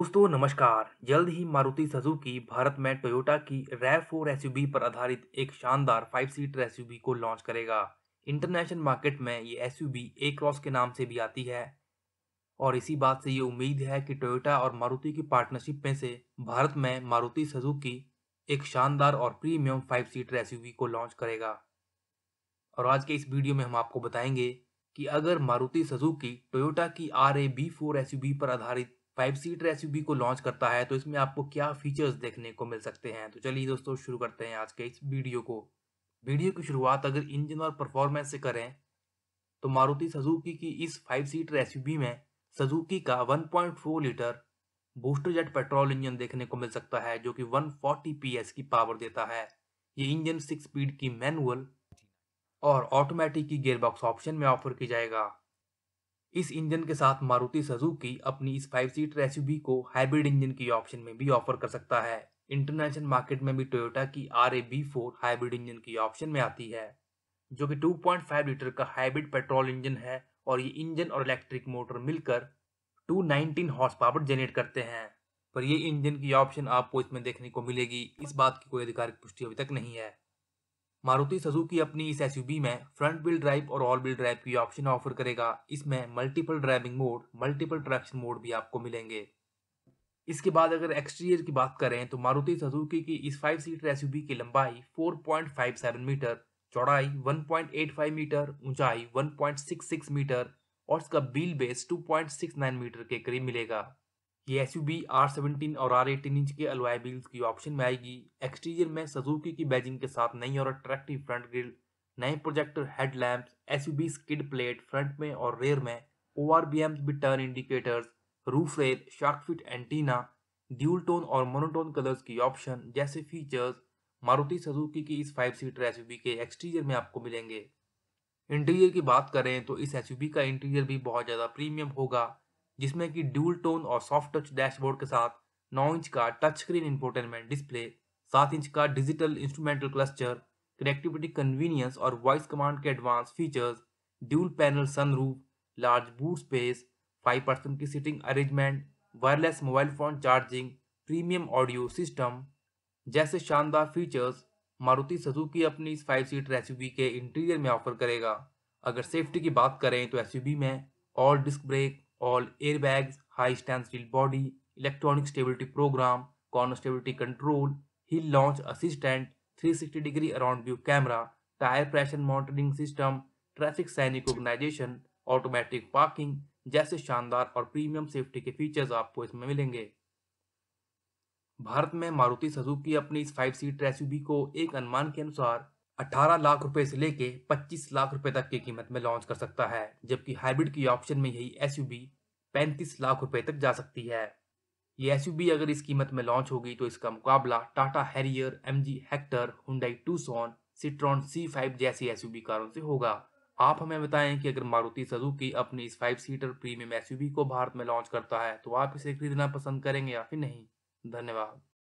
दोस्तों नमस्कार जल्द ही मारुति की भारत में टोयोटा की रैव फोर एस पर आधारित एक शानदार फाइव सीटर एस को लॉन्च करेगा इंटरनेशनल मार्केट में ये एस यू ए क्रॉस के नाम से भी आती है और इसी बात से ये उम्मीद है कि टोयोटा और मारुति की पार्टनरशिप में से भारत में मारुति की एक शानदार और प्रीमियम फाइव सीटर एस को लॉन्च करेगा और आज के इस वीडियो में हम आपको बताएंगे कि अगर मारुति सुजुकी टोयोटा की R A V four S पर आधारित फाइव सीटर एस को लॉन्च करता है तो इसमें आपको क्या फीचर्स देखने को मिल सकते हैं तो चलिए दोस्तों शुरू करते हैं आज के इस वीडियो को वीडियो की शुरुआत अगर इंजन और परफॉर्मेंस से करें तो मारुति सजुकी की इस फाइव सीटर एस में सजुकी का 1.4 litre booster jet petrol engine देखने को मिल सकता है जो कि 140 फोर्टी की पावर देता है ये इंजन सिक्स स्पीड की मैनुअल और ऑटोमेटिक की गेयरबॉक्स ऑप्शन में ऑफर की जाएगा इस इंजन के साथ मारुति सजुकी अपनी इस फाइव सीटर एसयूवी को हाइब्रिड इंजन की ऑप्शन में भी ऑफर कर सकता है इंटरनेशनल मार्केट में भी टोयोटा की R A V four hybrid engine की ऑप्शन में आती है जो कि 2.5 लीटर का हाइब्रिड पेट्रोल इंजन है और ये इंजन और इलेक्ट्रिक मोटर मिलकर 219 हॉर्स पावर जनरेट करते हैं पर ये इंजन की ऑप्शन आपको इसमें देखने को मिलेगी इस बात की कोई आधिकारिक पुष्टि अभी तक नहीं है मारुति सजुकी अपनी इस एसयूवी में फ्रंट व्हील ड्राइव और ऑल व्हील ड्राइव की ऑप्शन ऑफर करेगा इसमें multiple driving mode multiple traction mode भी आपको मिलेंगे इसके बाद अगर एक्सटीरियर की बात करें तो मारुति सजुकी की इस फाइव सीटर एसयूवी की लंबाई 4.57 मीटर चौड़ाई 1.85 मीटर ऊंचाई 1.66 मीटर और इसका बिल बेस 2.69 मीटर के करीब मिलेगा ये S U V R seventeen और आर एटीन इंच के अलवाई व्हील्स की ऑप्शन में आएगी एक्सटीरियर में सजुकी की बैजिंग के साथ नई और अट्रैक्टिव फ्रंट ग्रिल नए projector lamps S U V skid plate front में और रेयर में ओ आर बी एम्स भी turn indicators roof rail shark fin antenna dual tone और मोनोटोन कलर्स की ऑप्शन जैसे फीचर्स मारुति सजुकी की इस five seater S U V के एक्सटीरियर में आपको मिलेंगे इंटीरियर की बात करें तो इस एस यू बी का इंटीरियर भी बहुत ज़्यादा प्रीमियम होगा जिसमें कि ड्यूल टोन और सॉफ्ट टच डैशबोर्ड के साथ 9 इंच का touch screen infotainment display 7 inch का digital instrumental cluster connectivity convenience और वॉइस कमांड के advance features dual panel sunroof large boot space 5 percent की seating arrangement wireless mobile phone charging premium audio system जैसे शानदार features Maruti Suzuki अपनी इस five seater S के interior में offer करेगा अगर सेफ्टी की बात करें तो एस में all disc brake all airbags, high standstill body, electronic stability program, corner stability control, hill launch assistant, 360 degree around view camera, tire pressure monitoring system, traffic sign recognition automatic parking जैसे शानदार और premium safety के features आपको इसमें मिलेंगे भारत में Maruti Suzuki अपनी इस फाइव सीटर एसयूवी को एक अनुमान के अनुसार 18 लाख रुपए से लेके 25 लाख रुपए तक की कीमत में लॉन्च कर सकता है जबकि हाइब्रिड की ऑप्शन में यही एस 35 लाख रुपए तक जा सकती है ये एस अगर इस कीमत में लॉन्च होगी तो इसका मुकाबला Tata Harrier M G Hector Hyundai सोन सिट्रॉन सी फाइव जैसी एस कारों से होगा आप हमें बताएं कि अगर मारुति सजुकी अपनी इस फाइव सीटर प्रीमियम एस को भारत में लॉन्च करता है तो आप इसे खरीदना पसंद करेंगे या फिर नहीं धन्यवाद